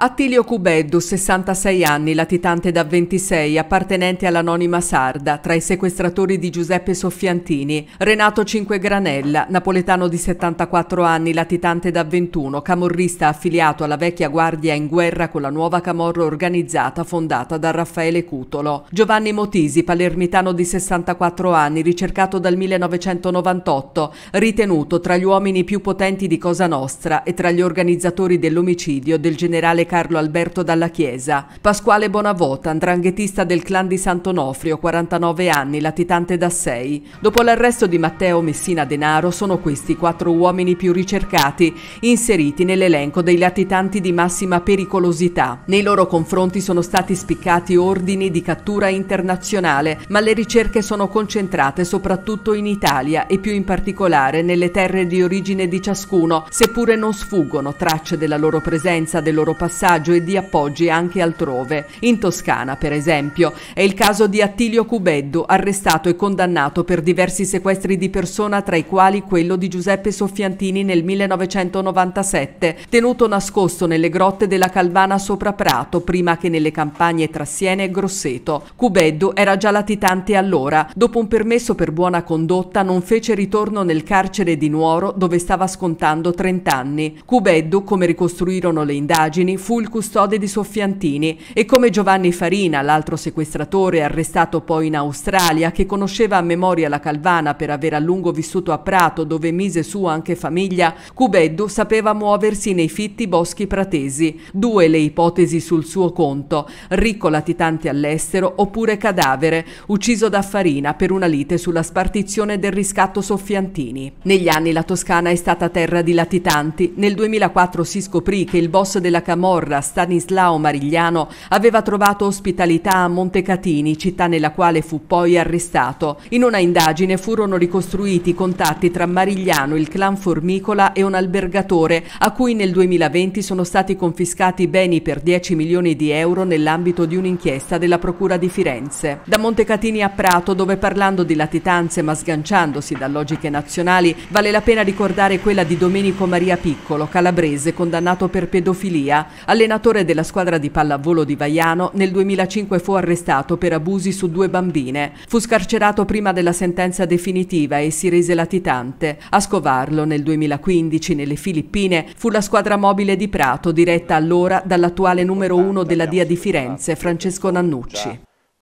Attilio Cubeddu, 66 anni, latitante da 26, appartenente all'anonima sarda, tra i sequestratori di Giuseppe Soffiantini, Renato Cinque Granella, napoletano di 74 anni, latitante da 21, camorrista affiliato alla vecchia guardia in guerra con la nuova camorra organizzata fondata da Raffaele Cutolo, Giovanni Motisi, palermitano di 64 anni, ricercato dal 1998, ritenuto tra gli uomini più potenti di Cosa Nostra e tra gli organizzatori dell'omicidio del generale Carlo Alberto Dalla Chiesa. Pasquale Bonavota, andranghetista del clan di Sant'Onofrio, 49 anni, latitante da 6. Dopo l'arresto di Matteo Messina Denaro sono questi quattro uomini più ricercati, inseriti nell'elenco dei latitanti di massima pericolosità. Nei loro confronti sono stati spiccati ordini di cattura internazionale, ma le ricerche sono concentrate soprattutto in Italia e più in particolare nelle terre di origine di ciascuno, seppure non sfuggono tracce della loro presenza, del loro passato passaggio e di appoggi anche altrove. In Toscana, per esempio, è il caso di Attilio Cubeddu, arrestato e condannato per diversi sequestri di persona, tra i quali quello di Giuseppe Soffiantini nel 1997, tenuto nascosto nelle grotte della Calvana sopra Prato, prima che nelle campagne tra Siena e Grosseto. Cubeddu era già latitante allora. Dopo un permesso per buona condotta, non fece ritorno nel carcere di Nuoro, dove stava scontando 30 anni. Cubeddu, come ricostruirono le indagini, fu fu il custode di Soffiantini e come Giovanni Farina, l'altro sequestratore arrestato poi in Australia, che conosceva a memoria la Calvana per aver a lungo vissuto a Prato dove mise su anche famiglia, Cubeddu sapeva muoversi nei fitti boschi pratesi. Due le ipotesi sul suo conto, ricco latitante all'estero oppure cadavere, ucciso da Farina per una lite sulla spartizione del riscatto Soffiantini. Negli anni la Toscana è stata terra di latitanti. Nel 2004 si scoprì che il boss della Camorra Camorra Stanislao Marigliano aveva trovato ospitalità a Montecatini, città nella quale fu poi arrestato. In una indagine furono ricostruiti i contatti tra Marigliano, il clan Formicola e un albergatore, a cui nel 2020 sono stati confiscati beni per 10 milioni di euro nell'ambito di un'inchiesta della Procura di Firenze. Da Montecatini a Prato, dove parlando di latitanze ma sganciandosi da logiche nazionali, vale la pena ricordare quella di Domenico Maria Piccolo, calabrese condannato per pedofilia. Allenatore della squadra di pallavolo di Vaiano, nel 2005 fu arrestato per abusi su due bambine. Fu scarcerato prima della sentenza definitiva e si rese latitante. A scovarlo nel 2015 nelle Filippine fu la squadra mobile di Prato, diretta allora dall'attuale numero uno della Dia di Firenze, Francesco Nannucci.